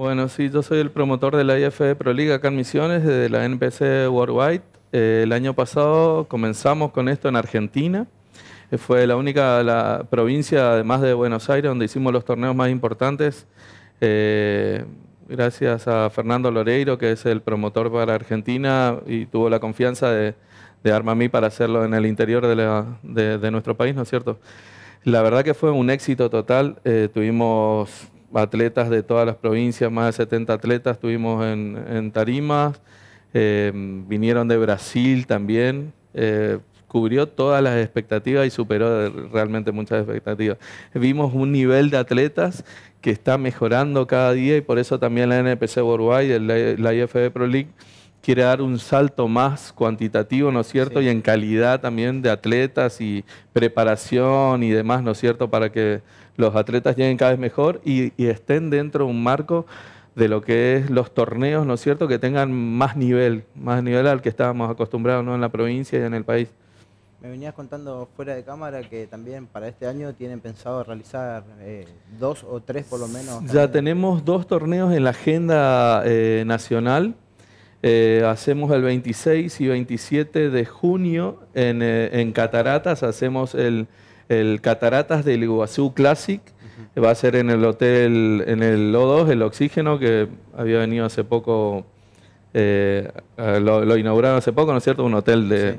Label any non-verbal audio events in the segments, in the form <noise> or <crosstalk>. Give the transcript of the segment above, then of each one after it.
Bueno, sí, yo soy el promotor de la IFE Proliga acá en Misiones, desde la NPC Worldwide. Eh, el año pasado comenzamos con esto en Argentina. Eh, fue la única la provincia, además de Buenos Aires, donde hicimos los torneos más importantes. Eh, gracias a Fernando Loreiro, que es el promotor para Argentina y tuvo la confianza de, de mí para hacerlo en el interior de, nuestro país, ¿no es cierto? La verdad que fue un éxito total. tuvimos atletas de todas las provincias, más de 70 atletas tuvimos en, Tarima, eh, vinieron de Brasil también, eh, cubrió todas las expectativas y superó realmente muchas expectativas. Vimos un nivel de atletas que está mejorando cada día y por eso también la NPC Uruguay, la IFB Pro League, quiere dar un salto más cuantitativo, ¿no es cierto? Y en calidad también de atletas y preparación y demás, ¿no es cierto? Para que los atletas lleguen cada vez mejor y, estén dentro de un marco de lo que es los torneos, ¿no es cierto? Que tengan más nivel, más nivel al que estábamos acostumbrados, ¿no? En la provincia y en el país. Me venías contando fuera de cámara que también para este año tienen pensado realizar eh, dos o tres por lo menos. Ya tenemos dos torneos en la agenda eh, nacional eh, hacemos el 26 y 27 de junio en, eh, en Cataratas, hacemos el, el, Cataratas del Iguazú Classic, va a ser en el hotel, en el o el Oxígeno, que había venido hace poco, eh, lo, inauguraron hace poco, ¿no es cierto? Un hotel de,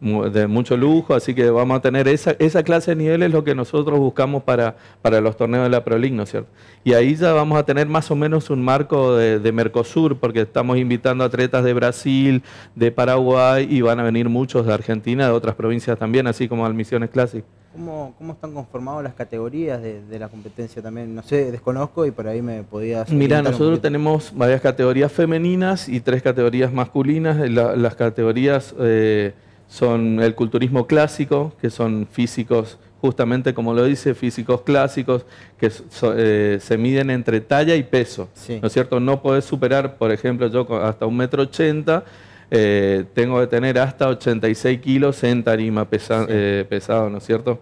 de mucho lujo, así que vamos a tener esa, esa clase de es lo que nosotros buscamos para, para los torneos de la ProLigno, cierto? Y ahí ya vamos a tener más o menos un marco de, Mercosur, porque estamos invitando atletas de Brasil, de Paraguay, y van a venir muchos de Argentina, de otras provincias también, así como al Misiones Classic. ¿Cómo, están conformadas las categorías de, la competencia también? No sé, desconozco y por ahí me podías... Mira, nosotros tenemos varias categorías femeninas y tres categorías masculinas. las categorías... Eh, son el culturismo clásico, que son físicos, justamente como lo dice, físicos clásicos, que eh, se miden entre talla y peso. ¿No es cierto? No podés superar, por ejemplo, yo hasta un metro ochenta, eh, tengo que tener hasta 86 kilos en tarima eh, pesado, ¿no es cierto?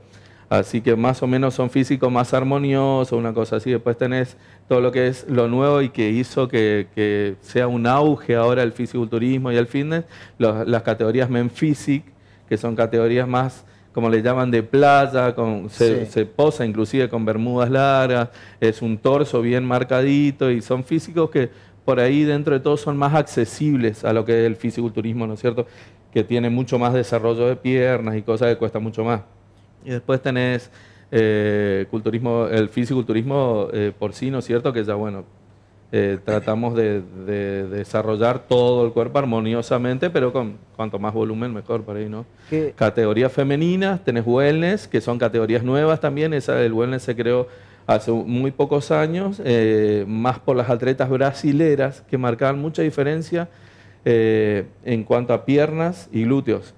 Así que más o menos son físicos más armoniosos, una cosa así. Después tenés todo lo que es lo nuevo y que hizo que, sea un auge ahora el fisiculturismo y el fitness, las categorías Men que son categorías más como le llaman de playa, se, posa inclusive con bermudas largas, es un torso bien marcadito y son físicos que por ahí dentro de todo son más accesibles a lo que es el fisiculturismo, ¿no es cierto? Que tiene mucho más desarrollo de piernas y cosas que cuesta mucho más. Y después tenés eh, culturismo, eh, por sí, ¿no es ¿cierto? Que ya, bueno, eh, tratamos de, desarrollar todo el cuerpo armoniosamente, pero con cuanto más volumen mejor por ahí, ¿no? Categorías femeninas, tenés wellness, que son categorías nuevas también, esa del wellness se creó hace muy pocos años, eh, más por las atletas brasileras que marcaban mucha diferencia en cuanto a piernas y glúteos.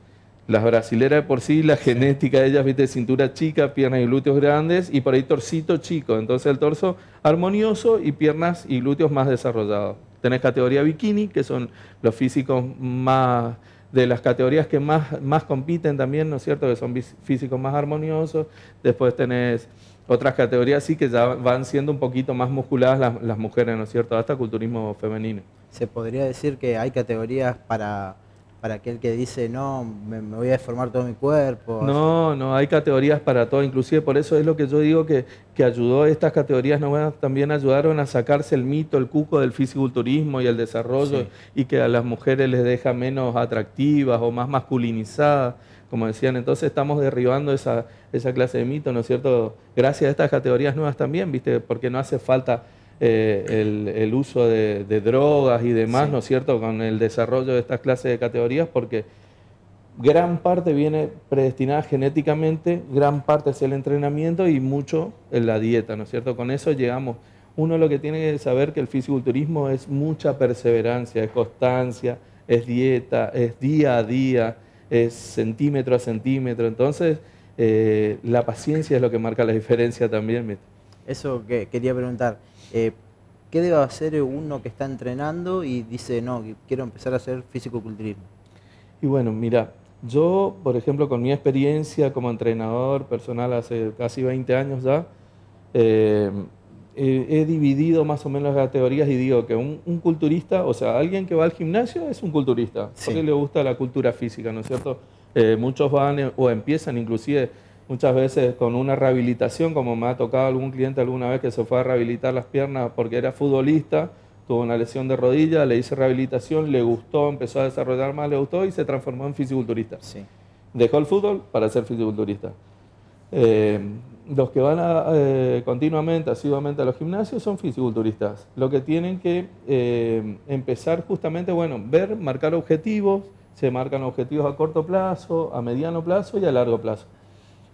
Las brasileras de por sí, la genética de ellas, viste, cintura chica, piernas y glúteos grandes y por ahí torcito chico. Entonces el torso armonioso y piernas y glúteos más desarrollados. Tenés categoría bikini, que son los físicos más de las categorías que más, más compiten también, ¿no es cierto? Que son físicos más armoniosos. Después tenés otras categorías sí que ya van siendo un poquito más musculadas las mujeres, ¿no es cierto? Hasta culturismo femenino. Se podría decir que hay categorías para para aquel que dice, no, me, voy a deformar todo mi cuerpo. No, no, hay categorías para todo, inclusive por eso es lo que yo digo que, que ayudó, estas categorías nuevas también ayudaron a sacarse el mito, el cuco del fisiculturismo y el desarrollo y que a las mujeres les deja menos atractivas o más masculinizadas, como decían, entonces estamos derribando esa, esa clase de mito, ¿no es cierto? Gracias a estas categorías nuevas también, ¿viste? Porque no hace falta eh, el, uso de, drogas y demás, ¿no es cierto?, con el desarrollo de estas clases de categorías, porque gran parte viene predestinada genéticamente, gran parte es el entrenamiento y mucho en la dieta, ¿no es cierto? Con eso llegamos. Uno lo que tiene que saber que el fisiculturismo es mucha perseverancia, es constancia, es dieta, es día a día, es centímetro a centímetro. Entonces, eh, la paciencia es lo que marca la diferencia también. Eso que quería preguntar. Eh, ¿qué debe hacer uno que está entrenando y dice, no, quiero empezar a hacer físico-culturismo? Y bueno, mira, yo, por ejemplo, con mi experiencia como entrenador personal hace casi 20 años ya, eh, he, dividido más o menos las teorías y digo que un, culturista, o sea, alguien que va al gimnasio es un culturista, porque le gusta la cultura física, ¿no es cierto? Eh, muchos van o empiezan inclusive muchas veces con una rehabilitación, como me ha tocado algún cliente alguna vez que se fue a rehabilitar las piernas porque era futbolista, tuvo una lesión de rodilla, le hice rehabilitación, le gustó, empezó a desarrollar más, le gustó y se transformó en fisiculturista. Sí. Dejó el fútbol para ser fisiculturista. Eh, los que van eh, continuamente, asiduamente a los gimnasios son fisiculturistas. Lo que tienen que eh, empezar justamente, bueno, ver, marcar objetivos, se marcan objetivos a corto plazo, a mediano plazo y a largo plazo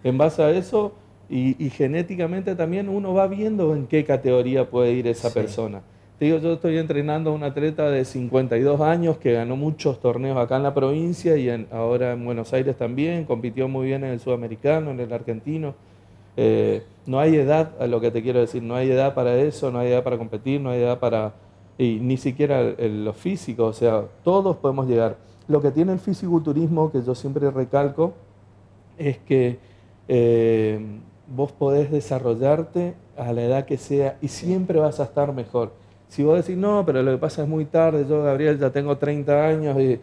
en base a eso y, genéticamente también uno va viendo en qué categoría puede ir esa persona. Te digo, yo estoy entrenando a un atleta de 52 años que ganó muchos torneos acá en la provincia y ahora en Buenos Aires también, compitió muy bien en el sudamericano, en el argentino. Eh, no hay edad, a lo que te quiero decir, no hay edad para eso, no hay edad para competir, no hay edad para... Y ni siquiera los lo físico, o sea, todos podemos llegar. Lo que tiene el fisiculturismo, que yo siempre recalco, es que eh, vos podés desarrollarte a la edad que sea y siempre vas a estar mejor. Si vos decís, no, pero lo que pasa es muy tarde, yo Gabriel ya tengo 30 años y,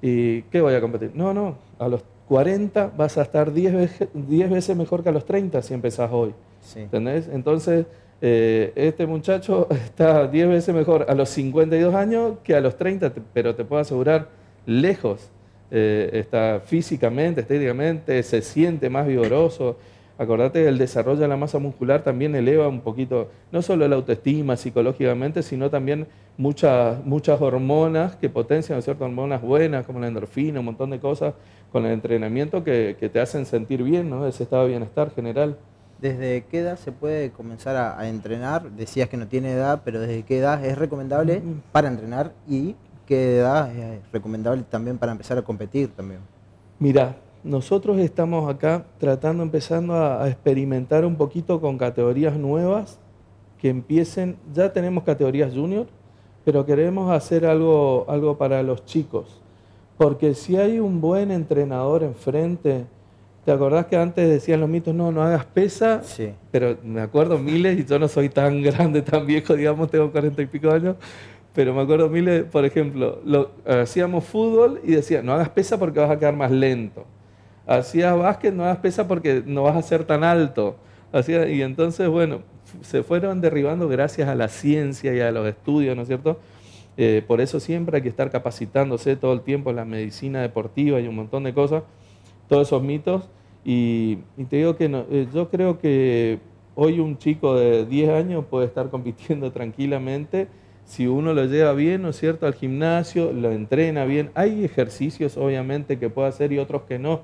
y ¿qué voy a competir? No, no, a los 40 vas a estar 10 veces, 10 veces mejor que a los 30 si empezás hoy. ¿Entendés? Entonces, eh, este muchacho <laughs> está 10 veces mejor a los 52 años que a los 30, pero te puedo asegurar, lejos. Eh, está físicamente, estéticamente, se siente más vigoroso. Acordate el desarrollo de la masa muscular también eleva un poquito, no solo la autoestima psicológicamente, sino también muchas, muchas hormonas que potencian, ¿cierto? Hormonas buenas como la endorfina, un montón de cosas con el entrenamiento que, te hacen sentir bien, ¿no? Ese estado de bienestar general. ¿Desde qué edad se puede comenzar a, a, entrenar? Decías que no tiene edad, pero ¿desde qué edad es recomendable mm. para entrenar y qué edad es eh, recomendable también para empezar a competir también? Mira, nosotros estamos acá tratando, empezando a, experimentar un poquito con categorías nuevas que empiecen, ya tenemos categorías junior, pero queremos hacer algo, algo para los chicos. Porque si hay un buen entrenador enfrente, ¿te acordás que antes decían los mitos, no, no hagas pesa? Sí. Pero me acuerdo miles y yo no soy tan <laughs> grande, tan viejo, digamos, tengo cuarenta y pico años. Pero me acuerdo miles, por ejemplo, hacíamos fútbol y decía no hagas pesa porque vas a quedar más lento. Hacías básquet, no hagas pesa porque no vas a ser tan alto. así y entonces, bueno, se fueron derribando gracias a la ciencia y a los estudios, ¿no es cierto? Eh, por eso siempre hay que estar capacitándose todo el tiempo en la medicina deportiva y un montón de cosas, todos esos mitos. Y, te digo que eh, yo creo que hoy un chico de 10 años puede estar compitiendo <laughs> tranquilamente si uno lo lleva bien, ¿no es cierto?, al gimnasio, lo entrena bien. Hay ejercicios, obviamente, que puede hacer y otros que no,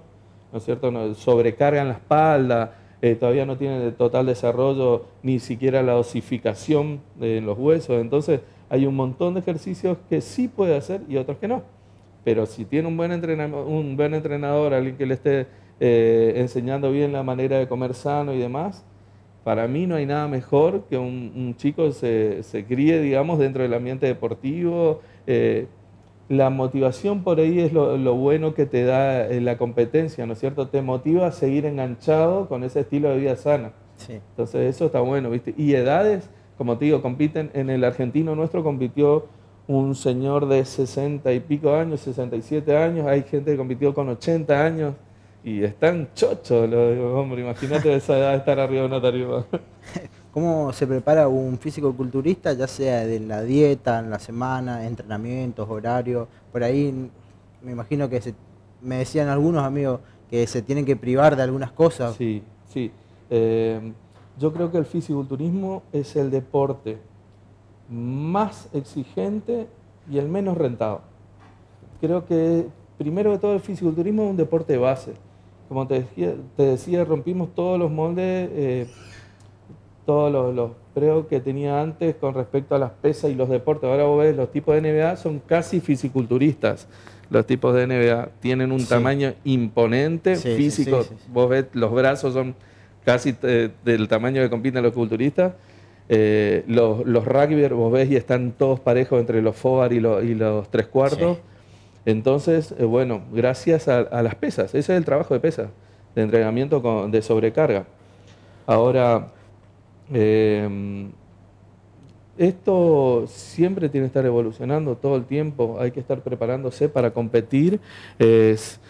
¿no es cierto?, no, sobrecargan la espalda, eh, todavía no tiene de total desarrollo ni siquiera la osificación en los huesos. Entonces, hay un montón de ejercicios que sí puede hacer y otros que no. Pero si tiene un buen entrenador, un buen entrenador alguien que le esté eh, enseñando bien la manera de comer sano y demás, para mí no hay nada mejor que un, chico se, críe, digamos, dentro del ambiente deportivo. Eh, la motivación por ahí es lo, bueno que te da eh, la competencia, ¿no es cierto? Te motiva a seguir enganchado con ese estilo de vida sana. Entonces eso está bueno, ¿viste? Y edades, como te digo, compiten, en el argentino nuestro compitió un señor de 60 y pico años, 67 años, hay gente que compitió con 80 años. Y están chochos los hombres, imagínate esa edad estar arriba de una tarifa <laughs> ¿Cómo se prepara un físico culturista, ya sea en la dieta, en la semana, entrenamientos, horarios? Por ahí me imagino que se, me decían algunos amigos que se tienen que privar de algunas cosas. Sí, sí. Eh, yo creo que el fisiculturismo es el deporte más exigente y el menos rentado. Creo que primero de todo el fisiculturismo es un deporte base como te decía, rompimos todos los moldes, eh, todos los, preos que tenía antes con respecto a las pesas y los deportes. Ahora vos ves, los tipos de NBA son casi fisiculturistas. Los tipos de NBA tienen un tamaño imponente, físico. vos ves, los brazos son casi eh, del tamaño que compiten los culturistas. Eh, los, los rugby, vos ves, y están todos parejos entre los forward y, los, y los tres cuartos. Entonces, eh, bueno, gracias a, las pesas, ese es el trabajo de pesas, de entrenamiento de sobrecarga. Ahora, em, esto siempre tiene que estar evolucionando todo el tiempo, hay que estar preparándose para competir. Es,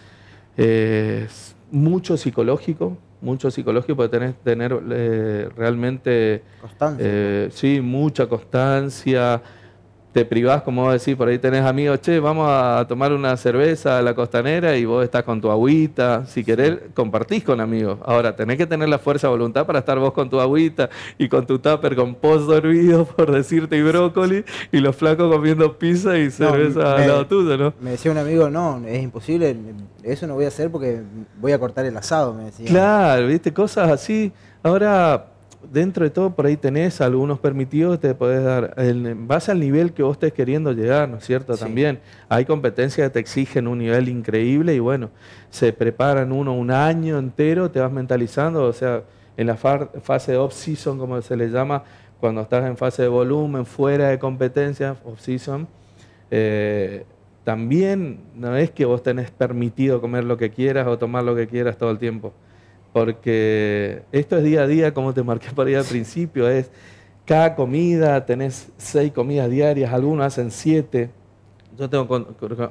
mucho psicológico, mucho psicológico, porque tener eh, realmente... Constancia. Eh, sí, mucha constancia, te privás, como vos decís, por ahí tenés amigos, che, vamos a tomar una cerveza a la costanera y vos estás con tu agüita. Si querés, compartís con amigos. Ahora, tenés que tener la fuerza de voluntad para estar vos con tu agüita y con tu tupper con post dormido, <laughs> por decirte, y brócoli, y los flacos comiendo pizza y cerveza me, al lado tuyo, ¿no? Me decía un amigo, no, es imposible, eso no voy a hacer porque voy a cortar el asado, me decía. Claro, viste, cosas así. Ahora dentro de todo, por ahí tenés algunos permitidos que te puedes dar, Vas base al nivel que vos estés queriendo llegar, ¿no es cierto? También hay competencias que te exigen un nivel increíble y bueno, se preparan uno un año entero, te vas mentalizando, o sea, en la fase off-season, como se le llama, cuando estás en fase de volumen, fuera de competencia, off-season, eh, también no es que vos tenés permitido comer lo que quieras o tomar lo que quieras todo el tiempo porque esto es día a día, como te marqué por ahí al principio, es cada comida, tenés seis comidas diarias, algunos hacen siete. Yo tengo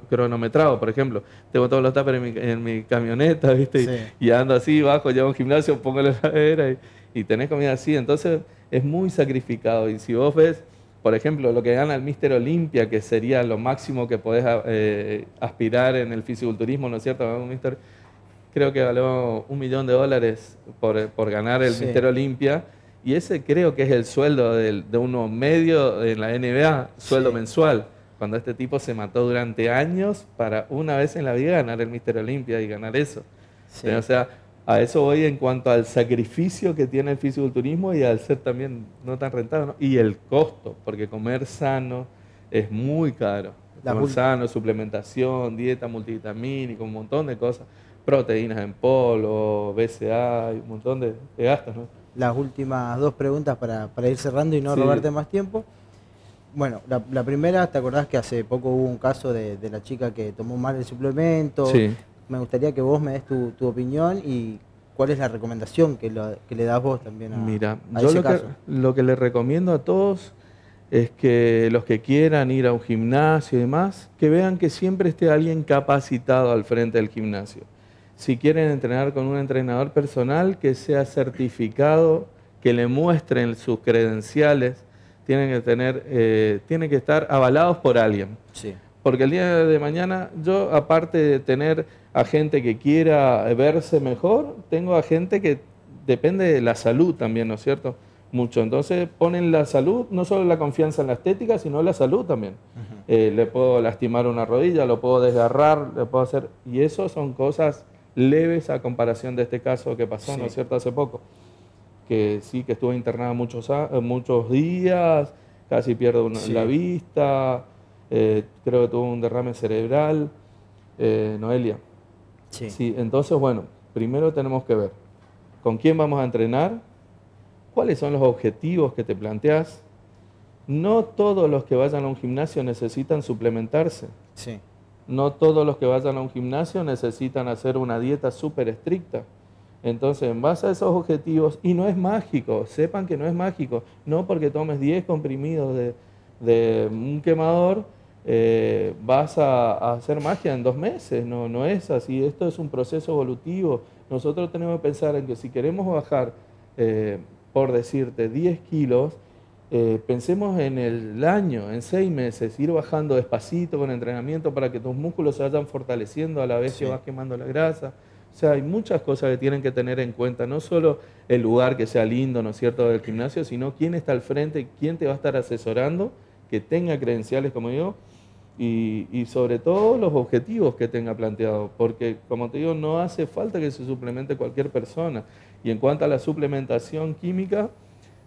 cronometrado, por ejemplo, tengo todos los tapers en mi, camioneta, ¿viste? Y, ando así, bajo, llevo un gimnasio, pongo la heladera y, tenés comida así. Entonces es muy sacrificado. Y si vos ves, por ejemplo, lo que gana el Mister Olimpia, que sería lo máximo que podés eh, aspirar en el fisiculturismo, ¿no es cierto? Mister creo que valió un millón de dólares por, ganar el Misterio Mister Olimpia. Y ese creo que es el sueldo de, uno medio en la NBA, sueldo mensual. Cuando este tipo se mató durante años para una vez en la vida ganar el Mister Olimpia y ganar eso. o sea, a eso voy en cuanto al sacrificio que tiene el fisiculturismo y al ser también no tan rentado Y el costo, porque comer sano es muy caro. comer sano, suplementación, dieta multivitamínica, un montón de cosas proteínas en polvo, BCA, un montón de, gastos. Las últimas dos preguntas para, ir cerrando y no robarte más tiempo. Bueno, la, primera, ¿te acordás que hace poco hubo un caso de, la chica que tomó mal el suplemento? Me gustaría que vos me des tu, opinión y cuál es la recomendación que, le das vos también a Mira, yo lo, Que, lo que le recomiendo a todos es que los que quieran ir a un gimnasio y demás, que vean que siempre esté alguien capacitado al frente del gimnasio si quieren entrenar con un entrenador personal que sea certificado, que le muestren sus credenciales, tienen que, tener, eh, que estar avalados por alguien. Sí. Porque el día de mañana yo, aparte de tener a gente que quiera verse mejor, tengo a gente que depende de la salud también, ¿no es cierto? Mucho. Entonces ponen la salud, no solo la confianza en la estética, sino la salud también. Eh, le puedo lastimar una rodilla, lo puedo desgarrar, le puedo hacer... Y eso son cosas leves a comparación de este caso que pasó, ¿no es cierto?, hace poco, que sí, que estuvo internada muchos, eh, muchos días, casi pierde la vista, eh, creo que tuvo un derrame cerebral, eh, Noelia. Sí. sí. Entonces, bueno, primero tenemos que ver con quién vamos a entrenar, cuáles son los objetivos que te planteas. No todos los que vayan a un gimnasio necesitan suplementarse. Sí. No todos los que vayan a un gimnasio necesitan hacer una dieta súper estricta. Entonces, en base a esos objetivos, y no es mágico, sepan que no es mágico, no porque tomes 10 comprimidos de, un quemador, eh, vas a, hacer magia en dos meses, no, no es así, esto es un proceso evolutivo. Nosotros tenemos que pensar en que si queremos bajar, eh, por decirte, 10 kilos, eh, pensemos en el año, en seis meses, ir bajando despacito con entrenamiento para que tus músculos se vayan fortaleciendo a la vez que vas quemando la grasa. O sea, hay muchas cosas que tienen que tener en cuenta, no solo el lugar que sea lindo, ¿no es cierto?, del gimnasio, sino quién está al frente, quién te va a estar asesorando, que tenga credenciales como yo, y, sobre todo los objetivos que tenga planteado, porque como te digo, no hace falta que se suplemente cualquier persona. Y en cuanto a la suplementación química,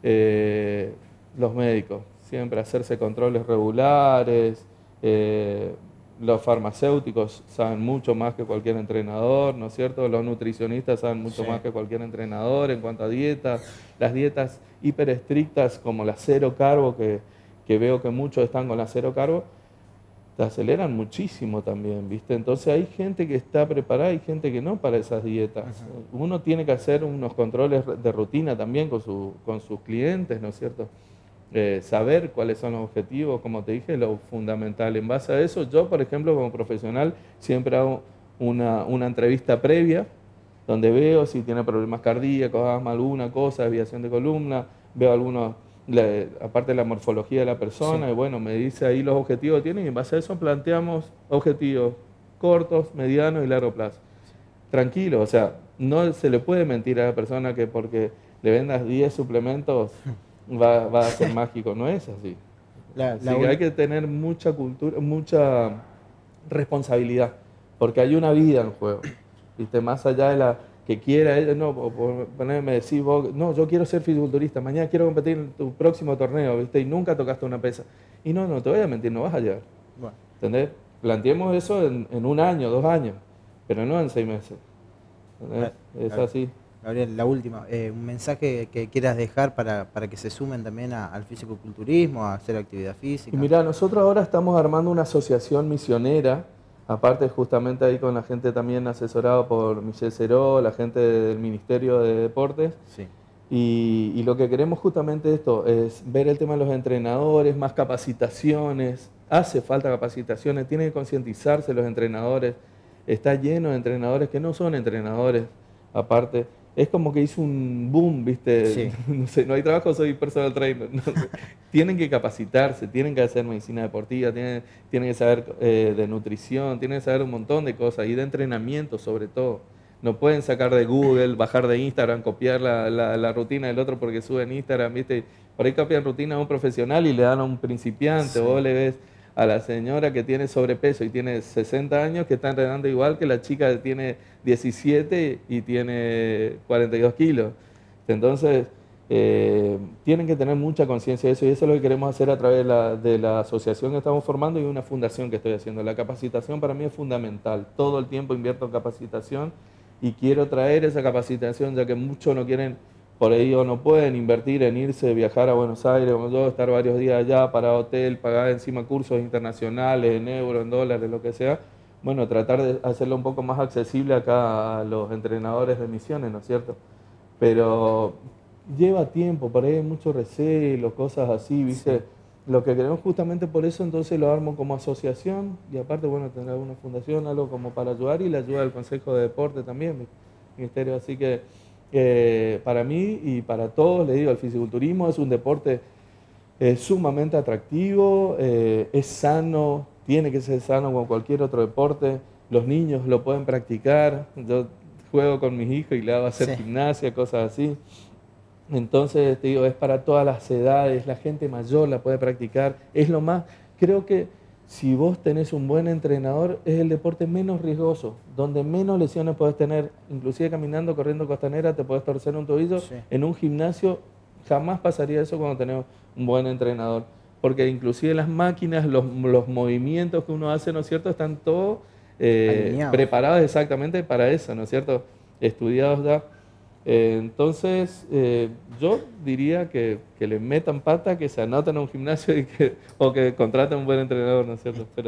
eh, los médicos, siempre hacerse controles regulares, eh, los farmacéuticos saben mucho más que cualquier entrenador, ¿no es cierto? Los nutricionistas saben mucho más que cualquier entrenador en cuanto a dieta las dietas hiperestrictas como la cero carbo, que, veo que muchos están con la cero carbo, te aceleran muchísimo también, ¿viste? Entonces hay gente que está preparada y gente que no para esas dietas. Uno tiene que hacer unos controles de rutina también con, con sus clientes, ¿no es cierto? Eh, saber cuáles son los objetivos, como te dije, lo fundamental. En base a eso, yo, por ejemplo, como profesional, siempre hago una, entrevista previa donde veo si tiene problemas cardíacos, alguna cosa, aviación de columna, veo algunos, aparte de la morfología de la persona, y bueno, me dice ahí los objetivos que tiene, y en base a eso planteamos objetivos cortos, medianos y largo plazo. Tranquilo, o sea, no se le puede mentir a la persona que porque le vendas 10 suplementos <laughs> va, a ser mágico. No es así. hay que tener mucha cultura, mucha responsabilidad, porque hay una vida en juego. ¿Viste? Más allá de la que quiera, ella, no, ponerme decir vos, no, yo quiero ser fisiculturista, mañana quiero competir en tu próximo torneo, ¿viste? Y nunca tocaste una pesa. Y no, no te voy a mentir, no vas a llegar. Bueno. Planteemos eso en, un año, dos años, pero no en seis meses. es así. Gabriel, la última, eh, un mensaje que quieras dejar para, que se sumen también al al culturismo a hacer actividad física. Mirá, mira, nosotros ahora estamos armando una asociación misionera, aparte justamente ahí con la gente también asesorada por Michelle Ceró, la gente del Ministerio de Deportes. Sí. Y, y, lo que queremos justamente esto es ver el tema de los entrenadores, más capacitaciones, hace falta capacitaciones, tienen que concientizarse los entrenadores, está lleno de entrenadores que no son entrenadores aparte es como que hizo un boom, ¿viste? <laughs> No hay trabajo, soy personal trainer. tienen que capacitarse, tienen que hacer medicina deportiva, tienen, tienen que saber eh, de nutrición, tienen que saber un montón de cosas y de entrenamiento sobre todo. No pueden sacar de Google, bajar de Instagram, copiar la, rutina del otro porque sube en Instagram, ¿viste? Por ahí copian rutina a un profesional y le dan a un principiante o le ves a la señora que tiene sobrepeso y tiene 60 años que está entrenando igual que la chica que tiene 17 y tiene 42 kilos. Entonces, eh, tienen que tener mucha conciencia de eso y eso es lo que queremos hacer a través de la, de la, asociación que estamos formando y una fundación que estoy haciendo. La capacitación para mí es fundamental. Todo el tiempo invierto en capacitación y quiero traer esa capacitación ya que muchos no quieren por ahí no pueden invertir en irse, viajar a Buenos Aires, o yo, estar varios días allá, para hotel, pagar encima cursos internacionales en euros, en dólares, lo que sea. Bueno, tratar de hacerlo un poco más accesible acá a los entrenadores de misiones, ¿no es cierto? Pero lleva tiempo, por ahí hay mucho recelo, cosas así, ¿viste? Lo que queremos justamente por eso, entonces lo armo como asociación y aparte, bueno, tendrá una fundación, algo como para ayudar y la ayuda del Consejo de Deporte también, Ministerio. Así que eh, para mí y para todos, le digo, el fisiculturismo es un deporte eh, sumamente atractivo, eh, es sano, tiene que ser sano como cualquier otro deporte. Los niños lo pueden practicar. Yo juego con mis hijos y le hago hacer gimnasia, cosas así. Entonces, te digo, es para todas las edades, la gente mayor la puede practicar. Es lo más, creo que si vos tenés un buen entrenador, es el deporte menos riesgoso, donde menos lesiones podés tener. Inclusive caminando, corriendo costanera, te podés torcer un tobillo. En un gimnasio jamás pasaría eso cuando tenés un buen entrenador. Porque inclusive las máquinas, los, los movimientos que uno hace, ¿no es cierto?, están todos eh, preparados exactamente para eso, ¿no es cierto? Estudiados ya entonces, eh, yo diría que, que, le metan pata, que se anoten a un gimnasio y que, o que contraten un buen entrenador, ¿no es cierto? Pero